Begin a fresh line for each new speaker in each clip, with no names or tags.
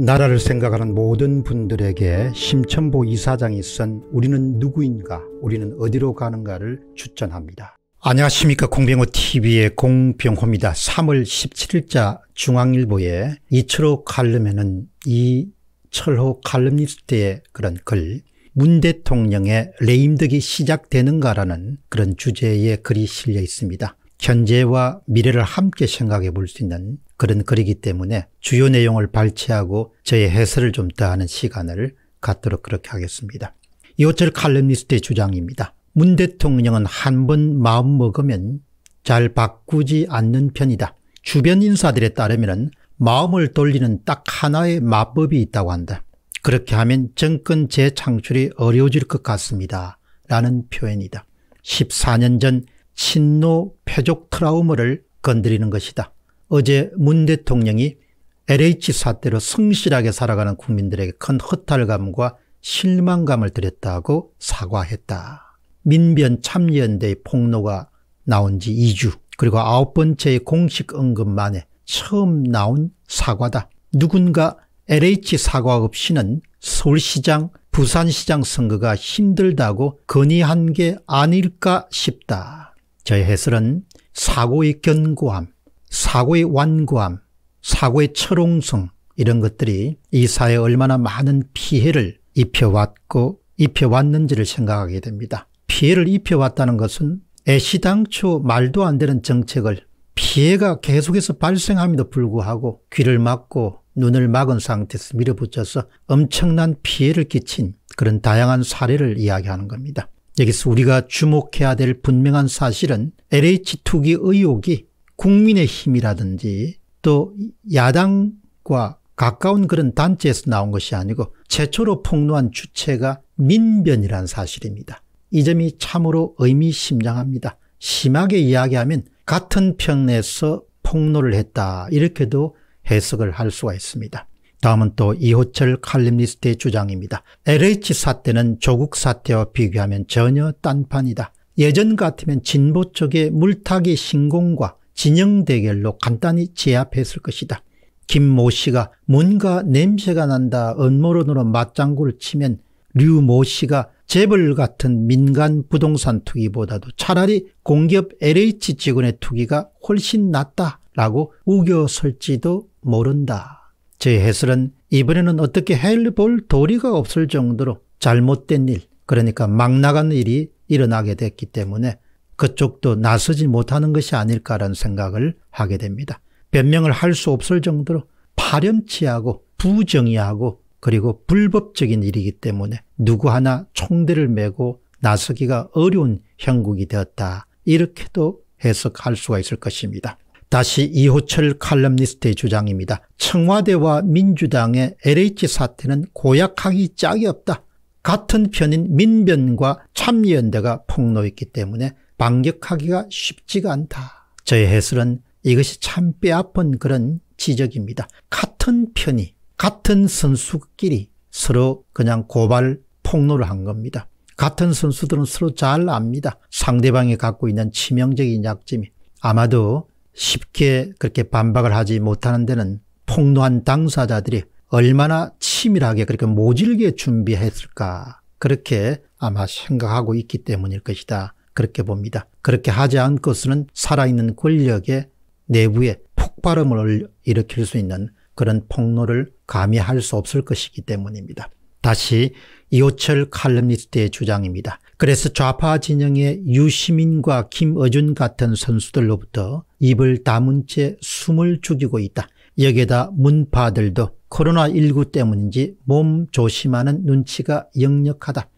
나라를 생각하는 모든 분들에게 심천보 이사장이 쓴 우리는 누구인가 우리는 어디로 가는가를 추천합니다. 안녕하십니까 공병호TV의 공병호입니다. 3월 17일자 중앙일보에 이철호 칼럼에는 이철호 칼럼니스트의 그런 글 문 대통령의 레임덕이 시작되는가라는 그런 주제의 글이 실려 있습니다. 현재와 미래를 함께 생각해 볼 수 있는 그런 글이기 때문에 주요 내용을 발췌하고 저의 해설을 좀 더하는 시간을 갖도록 그렇게 하겠습니다. 이호철 칼럼니스트의 주장입니다. 문 대통령은 한 번 마음먹으면 잘 바꾸지 않는 편이다. 주변 인사들에 따르면 마음을 돌리는 딱 하나의 마법이 있다고 한다. 그렇게 하면 정권 재창출이 어려워질 것 같습니다. 라는 표현이다. 14년 전 신노 표적 트라우마를 건드리는 것이다. 어제 문 대통령이 LH 사태로 성실하게 살아가는 국민들에게 큰 허탈감과 실망감을 드렸다고 사과했다. 민변 참여연대의 폭로가 나온 지 2주 그리고 아홉 번째의 공식 언급 만에 처음 나온 사과다. 누군가 LH 사과 없이는 서울시장, 부산시장 선거가 힘들다고 건의한 게 아닐까 싶다. 저의 해설은 사고의 견고함, 사고의 완고함, 사고의 철옹성 이런 것들이 이 사회에 얼마나 많은 피해를 입혀왔고 입혀왔는지를 생각하게 됩니다. 피해를 입혀왔다는 것은 애시당초 말도 안 되는 정책을 피해가 계속해서 발생함에도 불구하고 귀를 막고 눈을 막은 상태에서 밀어붙여서 엄청난 피해를 끼친 그런 다양한 사례를 이야기하는 겁니다. 여기서 우리가 주목해야 될 분명한 사실은 LH 투기 의혹이 국민의힘이라든지 또 야당과 가까운 그런 단체에서 나온 것이 아니고 최초로 폭로한 주체가 민변이란 사실입니다. 이 점이 참으로 의미심장합니다. 심하게 이야기하면 같은 편에서 폭로를 했다 이렇게도 해석을 할 수가 있습니다. 다음은 또 이호철 칼럼니스트의 주장입니다. LH 사태는 조국 사태와 비교하면 전혀 딴판이다. 예전 같으면 진보 쪽의 물타기 신공과 진영 대결로 간단히 제압했을 것이다. 김 모 씨가 뭔가 냄새가 난다 음모론으로 맞장구를 치면 류 모 씨가 재벌 같은 민간 부동산 투기보다도 차라리 공기업 LH 직원의 투기가 훨씬 낫다라고 우겨설지도 모른다. 제 해설은 이번에는 어떻게 해볼 도리가 없을 정도로 잘못된 일, 그러니까 막 나간 일이 일어나게 됐기 때문에 그쪽도 나서지 못하는 것이 아닐까라는 생각을 하게 됩니다. 변명을 할 수 없을 정도로 파렴치하고 부정의하고 그리고 불법적인 일이기 때문에 누구 하나 총대를 메고 나서기가 어려운 형국이 되었다. 이렇게도 해석할 수가 있을 것입니다. 다시 이호철 칼럼니스트의 주장입니다. 청와대와 민주당의 LH 사태는 고약하기 짝이 없다. 같은 편인 민변과 참여연대가 폭로했기 때문에 반격하기가 쉽지가 않다. 저의 해설은 이것이 참 빼앗은 그런 지적입니다. 같은 편이 같은 선수끼리 서로 그냥 고발 폭로를 한 겁니다. 같은 선수들은 서로 잘 압니다. 상대방이 갖고 있는 치명적인 약점이 아마도 쉽게 그렇게 반박을 하지 못하는 데는 폭로한 당사자들이 얼마나 치밀하게 그렇게 모질게 준비했을까 그렇게 아마 생각하고 있기 때문일 것이다 그렇게 봅니다. 그렇게 하지 않고서는 살아있는 권력의 내부에 폭발음을 일으킬 수 있는 그런 폭로를 감히 할 수 없을 것이기 때문입니다. 다시 이호철 칼럼니스트의 주장입니다. 그래서 좌파 진영의 유시민과 김어준 같은 선수들로부터 입을 다문 채 숨을 죽이고 있다. 여기에다 문파들도 코로나19 때문인지 몸 조심하는 눈치가 역력하다.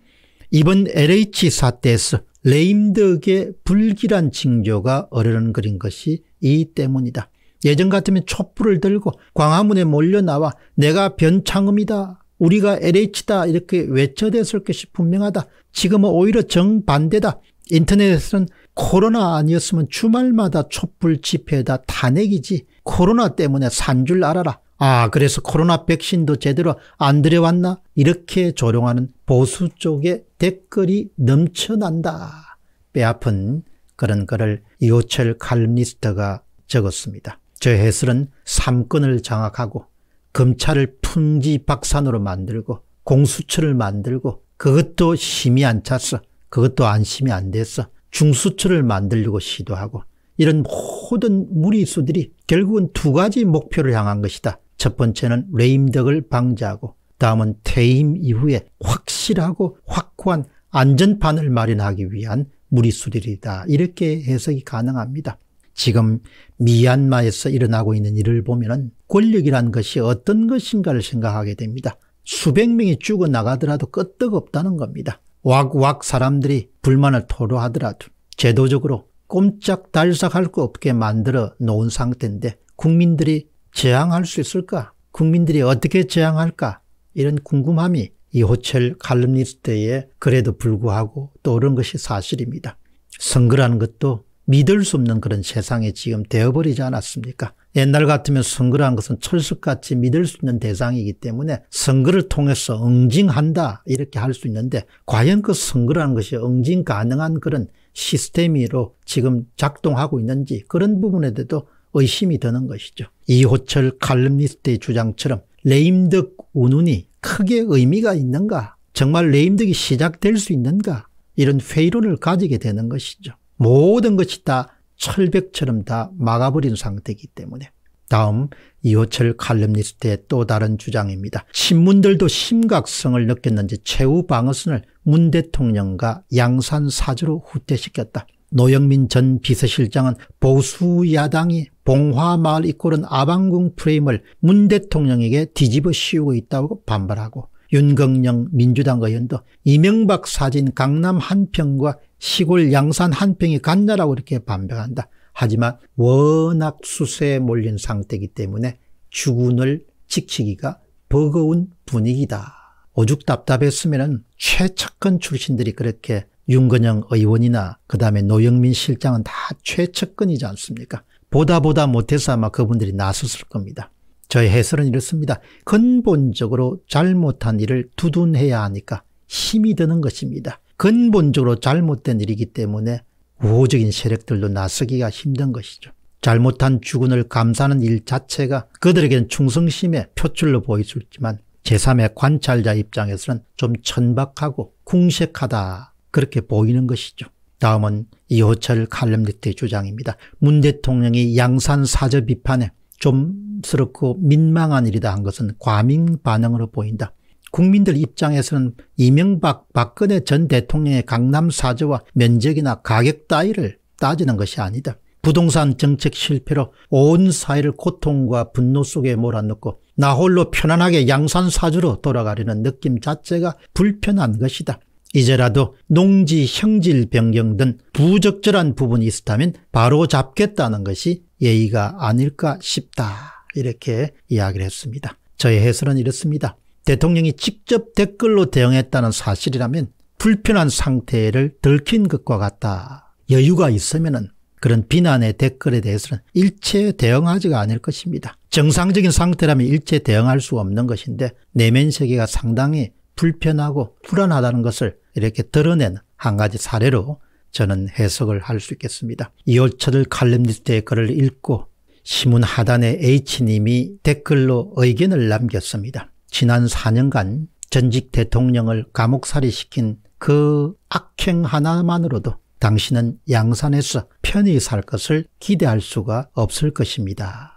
이번 LH 사태에서 레임덕의 불길한 징조가 어른거린 것이 이 때문이다. 예전 같으면 촛불을 들고 광화문에 몰려나와 내가 변창음이다. 우리가 LH다 이렇게 외쳐댔을 것이 분명하다. 지금은 오히려 정반대다. 인터넷에서는 코로나 아니었으면 주말마다 촛불 집회에다 탄핵이지. 코로나 때문에 산 줄 알아라. 아 그래서 코로나 백신도 제대로 안 들여왔나? 이렇게 조롱하는 보수 쪽에 댓글이 넘쳐난다. 뼈아픈 그런 글을 이호철 칼리니스트가 적었습니다. 저 해설은 삼권을 장악하고 검찰을 풍지박산으로 만들고 공수처를 만들고 그것도 심이안 찼어. 그것도 안심이 안 됐어. 중수처를 만들려고 시도하고 이런 모든 무리수들이 결국은 두 가지 목표를 향한 것이다. 첫 번째는 레임덕을 방지하고 다음은 퇴임 이후에 확실하고 확고한 안전판을 마련하기 위한 무리수들이다. 이렇게 해석이 가능합니다. 지금 미얀마에서 일어나고 있는 일을 보면 권력이란 것이 어떤 것인가를 생각하게 됩니다. 수백 명이 죽어나가더라도 끄떡없다는 겁니다. 왁왁 사람들이 불만을 토로하더라도 제도적으로 꼼짝달싹할 거 없게 만들어 놓은 상태인데 국민들이 저항할 수 있을까? 국민들이 어떻게 저항할까? 이런 궁금함이 이 호철 칼럼니스트의 그래도 불구하고 떠오른 것이 사실입니다. 선거라는 것도 믿을 수 없는 그런 세상에 지금 되어버리지 않았습니까? 옛날 같으면 선거란 것은 철석같이 믿을 수 있는 대상이기 때문에 선거를 통해서 응징한다 이렇게 할 수 있는데 과연 그 선거라는 것이 응징 가능한 그런 시스템으로 지금 작동하고 있는지 그런 부분에 대해서 의심이 드는 것이죠. 이호철 칼럼니스트의 주장처럼 레임덕 운운이 크게 의미가 있는가 정말 레임덕이 시작될 수 있는가 이런 회의론을 가지게 되는 것이죠. 모든 것이 다 철벽처럼 다 막아버린 상태이기 때문에 다음 이호철 칼럼니스트의 또 다른 주장입니다. 신문들도 심각성을 느꼈는지 최후 방어선을 문 대통령과 양산 사주로 후퇴시켰다. 노영민 전 비서실장은 보수 야당이 봉화마을 이꼴은 아방궁 프레임을 문 대통령에게 뒤집어 씌우고 있다고 반발하고 윤건영 민주당 의원도 이명박 사진 강남 한평과 시골 양산 한평이 같냐라고 이렇게 반박한다. 하지만 워낙 수세에 몰린 상태이기 때문에 주군을 지키기가 버거운 분위기다. 오죽 답답했으면 최측근 출신들이 그렇게 윤건영 의원이나 그 다음에 노영민 실장은 다 최측근이지 않습니까? 보다 보다 못해서 아마 그분들이 나섰을 겁니다. 저의 해설은 이렇습니다. 근본적으로 잘못한 일을 두둔해야 하니까 힘이 드는 것입니다. 근본적으로 잘못된 일이기 때문에 우호적인 세력들도 나서기가 힘든 것이죠. 잘못한 주군을 감싸는 일 자체가 그들에게는 충성심의 표출로 보일 수 있지만 제3의 관찰자 입장에서는 좀 천박하고 궁색하다 그렇게 보이는 것이죠. 다음은 이호철 칼럼니트의 주장입니다. 문 대통령이 양산 사저 비판에 좀스럽고 민망한 일이다 한 것은 과민 반응으로 보인다. 국민들 입장에서는 이명박, 박근혜 전 대통령의 강남 사저와 면적이나 가격 따위를 따지는 것이 아니다. 부동산 정책 실패로 온 사회를 고통과 분노 속에 몰아넣고 나 홀로 편안하게 양산 사주로 돌아가려는 느낌 자체가 불편한 것이다. 이제라도 농지 형질 변경 등 부적절한 부분이 있었다면 바로 잡겠다는 것이 예의가 아닐까 싶다 이렇게 이야기를 했습니다. 저의 해설은 이렇습니다. 대통령이 직접 댓글로 대응했다는 사실이라면 불편한 상태를 들킨 것과 같다. 여유가 있으면 그런 비난의 댓글에 대해서는 일체 대응하지가 않을 것입니다. 정상적인 상태라면 일체 대응할 수 없는 것인데 내면 세계가 상당히 불편하고 불안하다는 것을 이렇게 드러낸 한 가지 사례로 저는 해석을 할 수 있겠습니다. 이월철 칼럼니스트의 글을 읽고 시문하단에 H님이 댓글로 의견을 남겼습니다. 지난 4년간 전직 대통령을 감옥살이 시킨 그 악행 하나만으로도 당신은 양산에서 편히 살 것을 기대할 수가 없을 것입니다.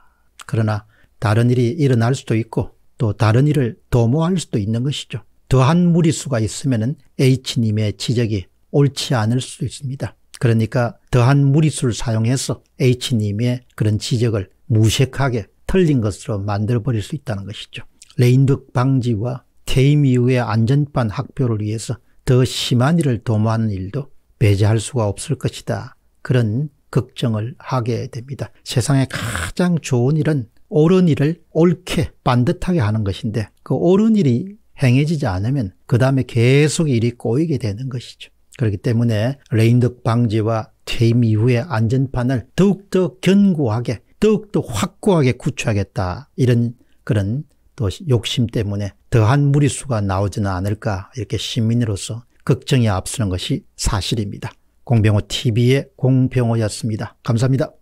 그러나 다른 일이 일어날 수도 있고 또 다른 일을 도모할 수도 있는 것이죠. 더한 무리수가 있으면 H님의 지적이 옳지 않을 수도 있습니다. 그러니까 더한 무리수를 사용해서 H님의 그런 지적을 무색하게 틀린 것으로 만들어버릴 수 있다는 것이죠. 레인덕 방지와 퇴임 이후의 안전판 학교를 위해서 더 심한 일을 도모하는 일도 배제할 수가 없을 것이다. 그런 걱정을 하게 됩니다. 세상에 가장 좋은 일은 옳은 일을 옳게 반듯하게 하는 것인데 그 옳은 일이 행해지지 않으면 그 다음에 계속 일이 꼬이게 되는 것이죠. 그렇기 때문에 레인덕 방지와 퇴임 이후의 안전판을 더욱더 견고하게 더욱더 확고하게 구축하겠다 이런 그런 또 욕심 때문에 더한 무리수가 나오지는 않을까 이렇게 시민으로서 걱정이 앞서는 것이 사실입니다. 공병호 TV의 공병호였습니다. 감사합니다.